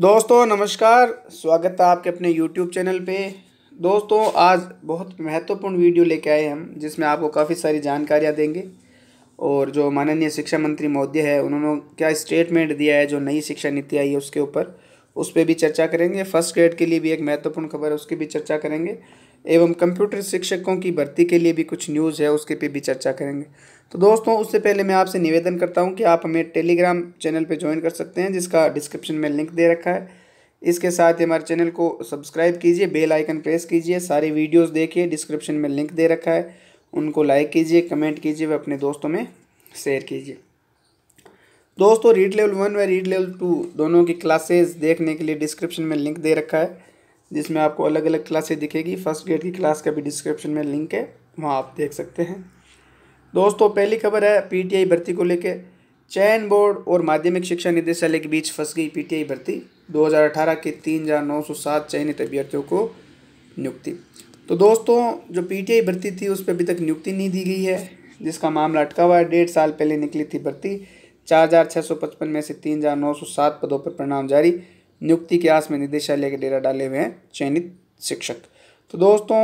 दोस्तों नमस्कार स्वागत है आपके अपने YouTube चैनल पे दोस्तों आज बहुत महत्वपूर्ण वीडियो लेके आए हम जिसमें आपको काफ़ी सारी जानकारियाँ देंगे और जो माननीय शिक्षा मंत्री महोदय है उन्होंने क्या स्टेटमेंट दिया है जो नई शिक्षा नीति आई है उसके ऊपर उस पर भी चर्चा करेंगे फर्स्ट ग्रेड के लिए भी एक महत्वपूर्ण खबर है उसकी भी चर्चा करेंगे एवं कंप्यूटर शिक्षकों की भर्ती के लिए भी कुछ न्यूज़ है उसके पे भी चर्चा करेंगे तो दोस्तों उससे पहले मैं आपसे निवेदन करता हूँ कि आप हमें टेलीग्राम चैनल पर ज्वाइन कर सकते हैं जिसका डिस्क्रिप्शन में लिंक दे रखा है इसके साथ ही हमारे चैनल को सब्सक्राइब कीजिए बेल आइकन प्रेस कीजिए सारी वीडियोज़ देखिए डिस्क्रिप्शन में लिंक दे रखा है उनको लाइक कीजिए कमेंट कीजिए व अपने दोस्तों में शेयर कीजिए दोस्तों रीड लेवल वन व रीड लेवल टू दोनों की क्लासेस देखने के लिए डिस्क्रिप्शन में लिंक दे रखा है जिसमें आपको अलग अलग क्लासे दिखेगी फर्स्ट ग्रेड की क्लास का भी डिस्क्रिप्शन में लिंक है वहाँ आप देख सकते हैं दोस्तों पहली खबर है पीटीआई भर्ती को लेकर चयन बोर्ड और माध्यमिक शिक्षा निदेशालय के बीच फंस गई पीटीआई भर्ती 2018 के तीन हज़ार नौ सौ सात चयनित अभ्यर्थियों को नियुक्ति तो दोस्तों जो पीटीआई भर्ती थी उस पर अभी तक नियुक्ति नहीं दी गई है जिसका मामला अटका हुआ है डेढ़ साल पहले निकली थी भर्ती चार हज़ार छः सौ पचपन में से तीन हज़ार नौ सौ सात पदों पर परिणाम जारी नियुक्ति के आस में निदेशालय के डेरा डाले हुए हैं चयनित शिक्षक तो दोस्तों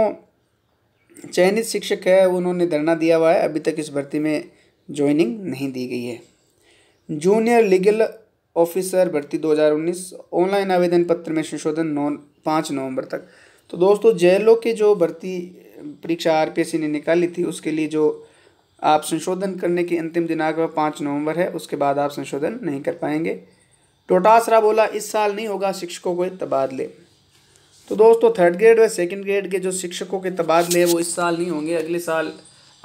चयनित शिक्षक है उन्होंने धरना दिया हुआ है अभी तक इस भर्ती में ज्वाइनिंग नहीं दी गई है जूनियर लीगल ऑफिसर भर्ती 2019 ऑनलाइन आवेदन पत्र में संशोधन नौ पाँच नवम्बर तक तो दोस्तों जेलों के जो भर्ती परीक्षा आर ने निकाली थी उसके लिए जो आप संशोधन करने की अंतिम दिनांक पाँच नवंबर है उसके बाद आप संशोधन नहीं कर पाएंगे टोटासरा बोला इस साल नहीं होगा शिक्षकों के तबादले तो दोस्तों थर्ड ग्रेड व सेकंड ग्रेड के जो शिक्षकों के तबादले हैं वो इस साल नहीं होंगे अगले साल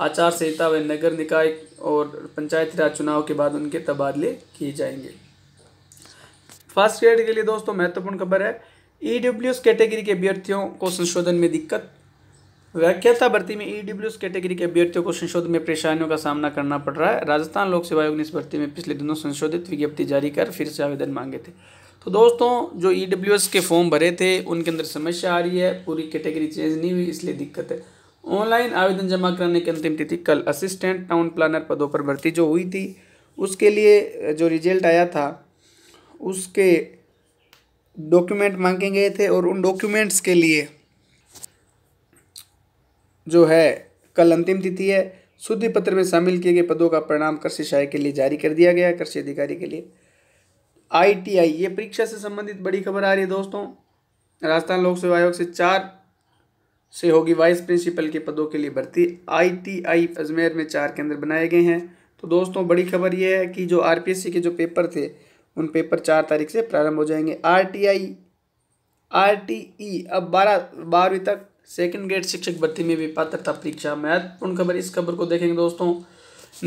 आचार संहिता व नगर निकाय और पंचायती राज चुनाव के बाद उनके तबादले किए जाएंगे फर्स्ट ग्रेड के लिए दोस्तों महत्वपूर्ण खबर है ई e कैटेगरी के अभ्यर्थियों को संशोधन में दिक्कत व्याख्याता भर्ती में ईडब्ल्यूएस e कैटेगरी के अभ्यर्थियों को संशोधन में परेशानियों का सामना करना पड़ रहा है राजस्थान लोक सेवा आयोग ने इस भर्ती में पिछले दिनों संशोधित विज्ञप्ति जारी कर फिर से आवेदन मांगे थे तो दोस्तों जो ई e के फॉर्म भरे थे उनके अंदर समस्या आ रही है पूरी कैटेगरी चेंज नहीं हुई इसलिए दिक्कत है ऑनलाइन आवेदन जमा कराने की अंतिम तिथि कल असिस्टेंट टाउन प्लानर पदों पर भर्ती जो हुई थी उसके लिए जो रिजल्ट आया था उसके डॉक्यूमेंट मांगे गए थे और उन डॉक्यूमेंट्स के लिए जो है कल अंतिम तिथि है शुद्धि पत्र में शामिल किए गए पदों का परिणाम कृषि सहायक के लिए जारी कर दिया गया है कृषि अधिकारी के लिए आईटीआई ये परीक्षा से संबंधित बड़ी खबर आ रही है दोस्तों राजस्थान लोक सेवा आयोग से चार से होगी वाइस प्रिंसिपल के पदों के लिए भर्ती आईटीआई अजमेर में चार केंद्र बनाए गए हैं तो दोस्तों बड़ी खबर ये है कि जो आरपीएससी के जो पेपर थे उन पेपर चार तारीख से प्रारंभ हो जाएंगे आर टी अब बारह बारहवीं तक सेकंड ग्रेड शिक्षक भर्ती में भी पात्रता परीक्षा महत्वपूर्ण खबर इस खबर को देखेंगे दोस्तों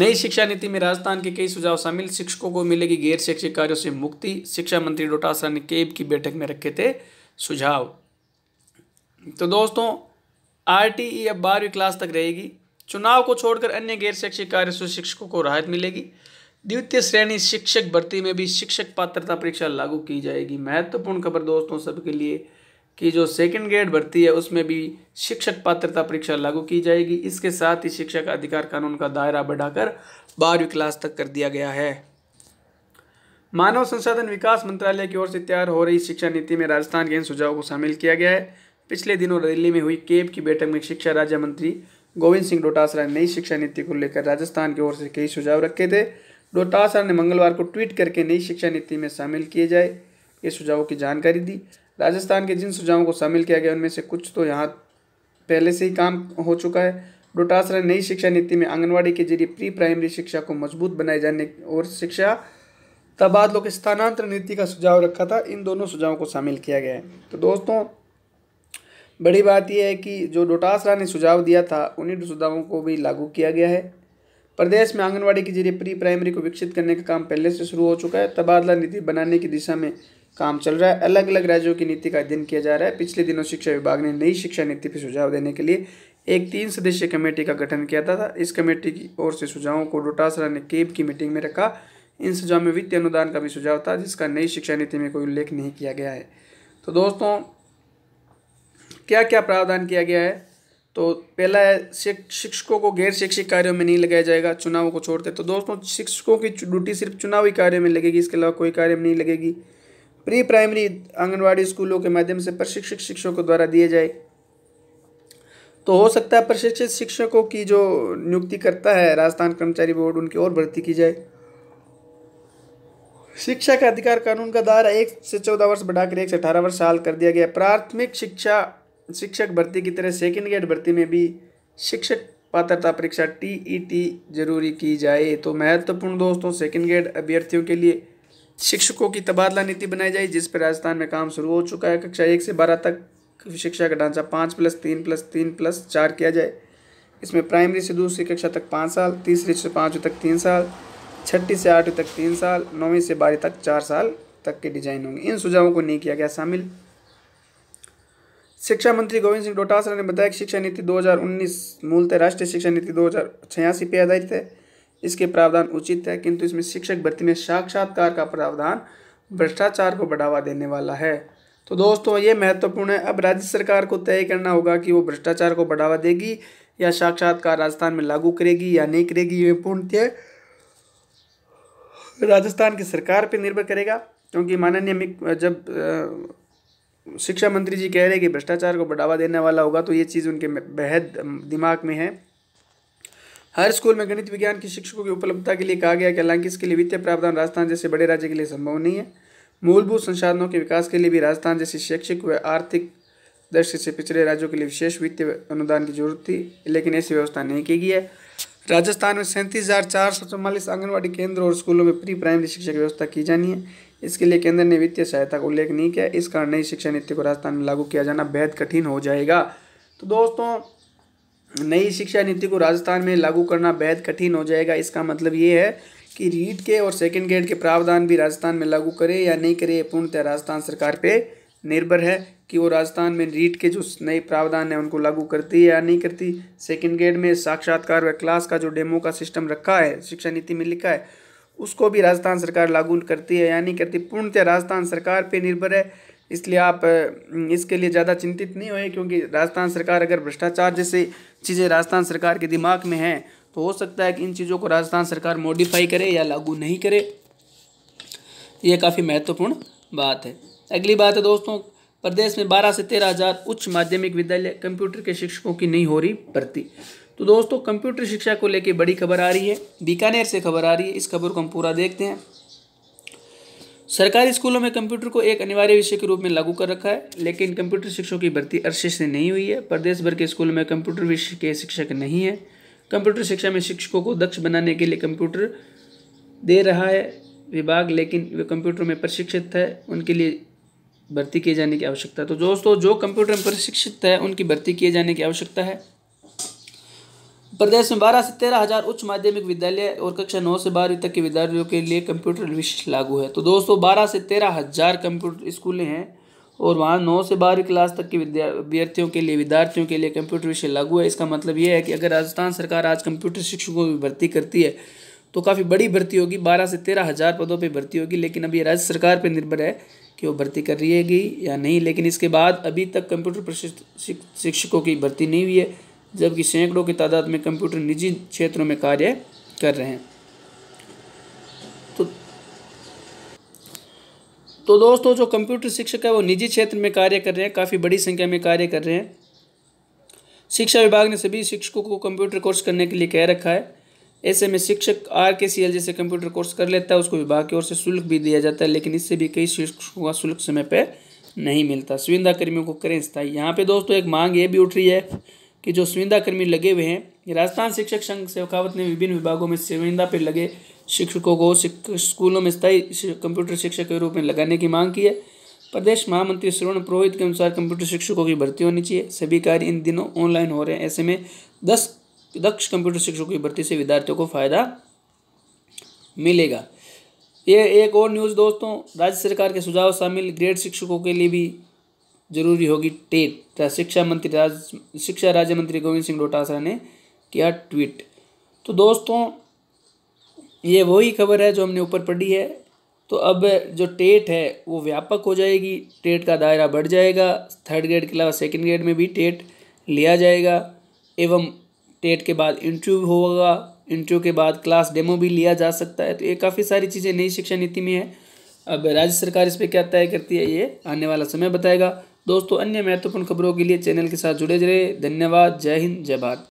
नई शिक्षा नीति में राजस्थान के कई सुझाव शामिल शिक्षकों को मिलेगी गैर शैक्षिक कार्यों से मुक्ति शिक्षा मंत्री डोटासरा ने केब की बैठक में रखे थे सुझाव तो दोस्तों आरटीई अब बारहवीं क्लास तक रहेगी चुनाव को छोड़कर अन्य गैर शैक्षिक कार्यों से शिक्षकों को राहत मिलेगी द्वितीय श्रेणी शिक्षक भर्ती में भी शिक्षक पात्रता परीक्षा लागू की जाएगी महत्वपूर्ण खबर दोस्तों सबके लिए की जो सेकेंड ग्रेड भर्ती है उसमें भी शिक्षक पात्रता परीक्षा लागू की जाएगी इसके साथ ही शिक्षक अधिकार कानून का दायरा बढ़ाकर बारहवीं क्लास तक कर दिया गया है मानव संसाधन विकास मंत्रालय की ओर से तैयार हो रही शिक्षा नीति में राजस्थान के इन सुझावों को शामिल किया गया है पिछले दिनों दिल्ली में हुई केब की बैठक में शिक्षा राज्य मंत्री गोविंद सिंह डोटासरा ने नई शिक्षा नीति को लेकर राजस्थान की ओर से कई सुझाव रखे थे डोटासरा ने मंगलवार को ट्वीट करके नई शिक्षा नीति में शामिल किए जाए ये सुझावों की जानकारी दी राजस्थान के जिन सुझावों को शामिल किया गया उनमें से कुछ तो यहाँ पहले से ही काम हो चुका है डोटासरा नई शिक्षा नीति में आंगनवाड़ी के जरिए प्री प्राइमरी शिक्षा को मजबूत बनाए जाने और शिक्षा तबादलों के स्थानांतरण नीति का सुझाव रखा था इन दोनों सुझावों को शामिल किया गया है तो दोस्तों बड़ी बात यह है कि जो डोटासरा ने सुझाव दिया था उन्हीं सुझावों को भी लागू किया गया है प्रदेश में आंगनवाड़ी के जरिए प्री प्राइमरी को विकसित करने का काम पहले से शुरू हो चुका है तबादला नीति बनाने की दिशा में काम चल रहा है अलग अलग राज्यों की नीति का अध्ययन किया जा रहा है पिछले दिनों शिक्षा विभाग ने नई शिक्षा नीति पर सुझाव देने के लिए एक तीन सदस्यीय कमेटी का गठन किया था इस कमेटी की ओर से सुझावों को डोटासरा ने केब की मीटिंग में रखा इन सुझाव में वित्तीय अनुदान का भी सुझाव था जिसका नई शिक्षा नीति में कोई उल्लेख नहीं किया गया है तो दोस्तों क्या क्या प्रावधान किया गया है तो पहला है शिक्षकों को गैर शैक्षिक कार्यों में नहीं लगाया जाएगा चुनावों को छोड़ते तो दोस्तों शिक्षकों की ड्यूटी सिर्फ चुनावी कार्य में लगेगी इसके अलावा कोई कार्य में नहीं लगेगी प्री प्राइमरी आंगनवाड़ी स्कूलों के माध्यम से प्रशिक्षित शिक्षकों द्वारा दिए जाए तो हो सकता है प्रशिक्षित शिक्षकों की जो नियुक्ति करता है राजस्थान कर्मचारी बोर्ड उनकी और भर्ती की जाए शिक्षा का अधिकार कानून का दायरा एक से चौदह वर्ष बढ़ाकर एक से अठारह वर्ष साल कर दिया गया प्राथमिक शिक्षा शिक्षक भर्ती की तरह सेकेंड ग्रेड भर्ती में भी शिक्षक पात्रता परीक्षा टी ई टी जरूरी की जाए तो महत्वपूर्ण दोस्तों सेकेंड ग्रेड अभ्यर्थियों के लिए शिक्षकों की तबादला नीति बनाई जाए जिस पर राजस्थान में काम शुरू हो चुका है कक्षा एक से बारह तक शिक्षा का ढांचा पाँच प्लस तीन प्लस तीन प्लस चार किया जाए इसमें प्राइमरी से दूसरी कक्षा तक पाँच साल तीसरी से पाँचवीं तक तीन साल छठी से आठवीं तक तीन साल नौवीं से बारह तक चार साल तक के डिजाइन होंगे इन सुझावों को नहीं किया गया शामिल शिक्षा मंत्री गोविंद सिंह डोटासरा ने बताया कि शिक्षा नीति 2019 मूलतः राष्ट्रीय शिक्षा नीति दो हज़ार छियासी पर आधारित है इसके प्रावधान उचित है किंतु इसमें शिक्षक भर्ती में साक्षात्कार का प्रावधान भ्रष्टाचार को बढ़ावा देने वाला है तो दोस्तों ये महत्वपूर्ण है अब राज्य सरकार को तय करना होगा कि वो भ्रष्टाचार को बढ़ावा देगी या साक्षात्कार राजस्थान में लागू करेगी या नहीं करेगी ये पूर्णतः राजस्थान की सरकार पर निर्भर करेगा क्योंकि माननीय जब शिक्षा मंत्री जी कह रहे हैं कि भ्रष्टाचार को बढ़ावा देने वाला होगा तो ये चीज़ उनके बेहद दिमाग में है हर स्कूल में गणित विज्ञान की शिक्षकों की उपलब्धता के लिए कहा गया कि हालांकि इसके लिए वित्तीय प्रावधान राजस्थान जैसे बड़े राज्य के लिए संभव नहीं है मूलभूत संसाधनों के विकास के लिए भी राजस्थान जैसे शैक्षिक व आर्थिक दृष्टि से पिछड़े राज्यों के लिए विशेष वित्तीय अनुदान की जरूरत थी लेकिन ऐसी व्यवस्था नहीं की गई है राजस्थान में सैंतीस हज़ार चार सौ चौवालीस आंगनबाड़ी केंद्र और स्कूलों में प्री प्राइमरी शिक्षा की व्यवस्था की जानी है इसके लिए केंद्र ने वित्तीय सहायता का उल्लेख नहीं किया इस कारण नई शिक्षा नीति को राजस्थान में लागू किया जाना बेहद कठिन हो जाएगा तो दोस्तों नई शिक्षा नीति को राजस्थान में लागू करना बेहद कठिन हो जाएगा इसका मतलब ये है कि रीट के और सेकेंड ग्रेड के प्रावधान भी राजस्थान में लागू करे या नहीं करे पूर्णतः राजस्थान सरकार पे निर्भर है कि वो राजस्थान में रीट के जो नए प्रावधान हैं उनको लागू करती है या नहीं करती सेकेंड ग्रेड में साक्षात्कार व क्लास का जो डेमो का सिस्टम रखा है शिक्षा नीति में लिखा है उसको भी राजस्थान सरकार लागू करती है या नहीं करती पूर्णतः राजस्थान सरकार पर निर्भर है इसलिए आप इसके लिए ज़्यादा चिंतित नहीं होए क्योंकि राजस्थान सरकार अगर भ्रष्टाचार जैसे चीज़ें राजस्थान सरकार के दिमाग में हैं तो हो सकता है कि इन चीज़ों को राजस्थान सरकार मॉडिफाई करे या लागू नहीं करे ये काफ़ी महत्वपूर्ण बात है अगली बात है दोस्तों प्रदेश में बारह से तेरह हज़ार उच्च माध्यमिक विद्यालय कंप्यूटर के शिक्षकों की नहीं हो रही भर्ती तो दोस्तों कंप्यूटर शिक्षा को लेकर बड़ी खबर आ रही है बीकानेर से खबर आ रही है इस खबर को हम पूरा देखते हैं सरकारी स्कूलों में कंप्यूटर को एक अनिवार्य विषय के रूप में लागू कर रखा है लेकिन कंप्यूटर शिक्षकों की भर्ती अरसे से नहीं हुई है प्रदेश भर के स्कूलों में कंप्यूटर विषय के शिक्षक नहीं है कंप्यूटर शिक्षा में शिक्षकों को दक्ष बनाने के लिए कंप्यूटर दे रहा है विभाग लेकिन वे कंप्यूटर में प्रशिक्षित है उनके लिए भर्ती किए जाने की आवश्यकता तो दोस्तों जो कंप्यूटर में प्रशिक्षित है उनकी भर्ती किए जाने की आवश्यकता है प्रदेश में बारह से तेरह हज़ार उच्च माध्यमिक विद्यालय और कक्षा नौ से बारहवीं तक के विद्यार्थियों के लिए कंप्यूटर विश लागू है तो दोस्तों बारह से तेरह हज़ार कंप्यूटर स्कूलें हैं और वहाँ नौ से बारहवीं क्लास तक के विद्यार्थियों के लिए विद्यार्थियों के लिए कंप्यूटर विषय लागू है इसका मतलब यह है कि अगर राजस्थान सरकार आज कंप्यूटर शिक्षकों की भर्ती करती है तो काफ़ी बड़ी भर्ती होगी बारह से तेरह हज़ार पदों पर भर्ती होगी लेकिन अभी राज्य सरकार पर निर्भर है कि वो भर्ती कर रही है या नहीं लेकिन इसके बाद अभी तक कंप्यूटर प्रशिक्षित शिक्षकों की भर्ती नहीं हुई है जबकि सैकड़ों की तादाद में कंप्यूटर निजी क्षेत्रों में कार्य कर रहे हैं तो तो दोस्तों जो कंप्यूटर शिक्षक है वो निजी क्षेत्र में कार्य कर रहे हैं काफ़ी बड़ी संख्या में कार्य कर रहे हैं शिक्षा विभाग ने सभी शिक्षकों को कंप्यूटर कोर्स करने के लिए कह रखा है ऐसे में शिक्षक आर के सी एल जैसे कंप्यूटर कोर्स कर लेता है उसको विभाग की ओर से शुल्क भी दिया जाता है लेकिन इससे भी कई शिक्षकों का शुल्क समय पर नहीं मिलता सुविधा कर्मियों को करें स्थायी यहाँ पे दोस्तों एक मांग ये भी उठ रही है कि जो कर्मी लगे हुए हैं राजस्थान शिक्षक संघ सेवकावत ने विभिन्न विभागों में संविदा पर लगे शिक्षकों को स्कूलों में स्थायी कंप्यूटर शिक्षक के रूप में लगाने की मांग की है प्रदेश महामंत्री श्रवण पुरोहित के अनुसार कंप्यूटर शिक्षकों की भर्ती होनी चाहिए सभी कार्य इन दिनों ऑनलाइन हो रहे हैं ऐसे में दस दक्ष कंप्यूटर शिक्षकों की भर्ती से विद्यार्थियों को फायदा मिलेगा ये एक और न्यूज़ दोस्तों राज्य सरकार के सुझाव शामिल ग्रेड शिक्षकों के लिए भी जरूरी होगी टेट शिक्षा मंत्री राज शिक्षा राज्य मंत्री गोविंद सिंह डोटासरा ने किया ट्वीट तो दोस्तों ये वही खबर है जो हमने ऊपर पढ़ी है तो अब जो टेट है वो व्यापक हो जाएगी टेट का दायरा बढ़ जाएगा थर्ड ग्रेड के अलावा सेकेंड ग्रेड में भी टेट लिया जाएगा एवं टेट के बाद इंटरव्यू होगा इंटरव्यू के बाद क्लास डेमो भी लिया जा सकता है तो ये काफ़ी सारी चीज़ें नई शिक्षा नीति में है अब राज्य सरकार इस पर क्या तय करती है ये आने वाला समय बताएगा दोस्तों अन्य महत्वपूर्ण खबरों के लिए चैनल के साथ जुड़े रहे धन्यवाद जय हिंद जय भारत